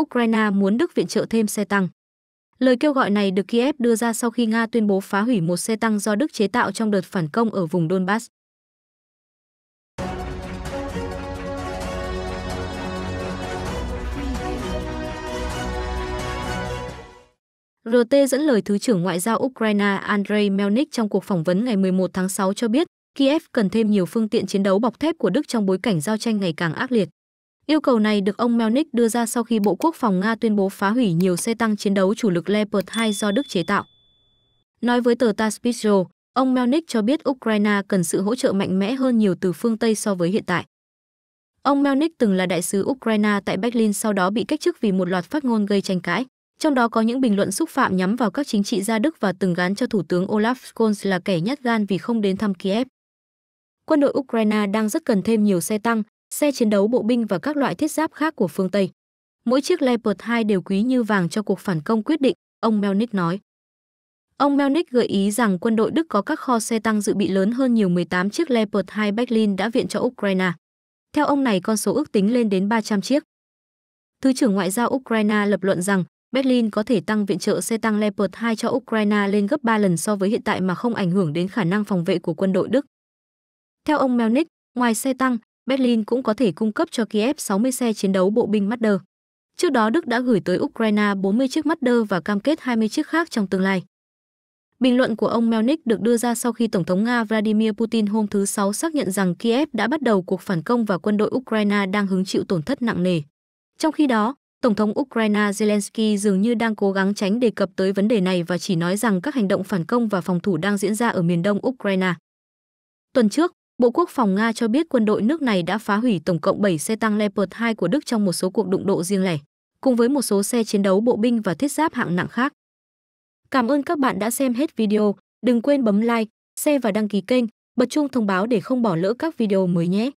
Ukraine muốn Đức viện trợ thêm xe tăng. Lời kêu gọi này được Kiev đưa ra sau khi Nga tuyên bố phá hủy một xe tăng do Đức chế tạo trong đợt phản công ở vùng Donbass. RT dẫn lời Thứ trưởng Ngoại giao Ukraine Andrei Melnik trong cuộc phỏng vấn ngày 11 tháng 6 cho biết Kiev cần thêm nhiều phương tiện chiến đấu bọc thép của Đức trong bối cảnh giao tranh ngày càng ác liệt. Yêu cầu này được ông Melnik đưa ra sau khi Bộ Quốc phòng Nga tuyên bố phá hủy nhiều xe tăng chiến đấu chủ lực Leopard 2 do Đức chế tạo. Nói với tờ Taspitro, ông Melnik cho biết Ukraine cần sự hỗ trợ mạnh mẽ hơn nhiều từ phương Tây so với hiện tại. Ông Melnik từng là đại sứ Ukraine tại Berlin sau đó bị cách chức vì một loạt phát ngôn gây tranh cãi, trong đó có những bình luận xúc phạm nhắm vào các chính trị gia Đức và từng gán cho Thủ tướng Olaf Scholz là kẻ nhát gan vì không đến thăm Kiev. Quân đội Ukraine đang rất cần thêm nhiều xe tăng, xe chiến đấu bộ binh và các loại thiết giáp khác của phương Tây. Mỗi chiếc Leopard 2 đều quý như vàng cho cuộc phản công quyết định, ông Melnick nói. Ông Melnick gợi ý rằng quân đội Đức có các kho xe tăng dự bị lớn hơn nhiều 18 chiếc Leopard 2 Berlin đã viện cho Ukraine. Theo ông này, con số ước tính lên đến 300 chiếc. Thứ trưởng Ngoại giao Ukraine lập luận rằng Berlin có thể tăng viện trợ xe tăng Leopard 2 cho Ukraine lên gấp 3 lần so với hiện tại mà không ảnh hưởng đến khả năng phòng vệ của quân đội Đức. Theo ông Melnick, ngoài xe tăng, Berlin cũng có thể cung cấp cho Kiev 60 xe chiến đấu bộ binh Marder. Trước đó Đức đã gửi tới Ukraine 40 chiếc Marder và cam kết 20 chiếc khác trong tương lai. Bình luận của ông Melnik được đưa ra sau khi Tổng thống Nga Vladimir Putin hôm thứ Sáu xác nhận rằng Kiev đã bắt đầu cuộc phản công và quân đội Ukraine đang hứng chịu tổn thất nặng nề. Trong khi đó, Tổng thống Ukraine Zelensky dường như đang cố gắng tránh đề cập tới vấn đề này và chỉ nói rằng các hành động phản công và phòng thủ đang diễn ra ở miền đông Ukraine. Tuần trước, Bộ Quốc phòng Nga cho biết quân đội nước này đã phá hủy tổng cộng 7 xe tăng Leopard 2 của Đức trong một số cuộc đụng độ riêng lẻ, cùng với một số xe chiến đấu bộ binh và thiết giáp hạng nặng khác. Cảm ơn các bạn đã xem hết video, đừng quên bấm like, share và đăng ký kênh, bật chuông thông báo để không bỏ lỡ các video mới nhé.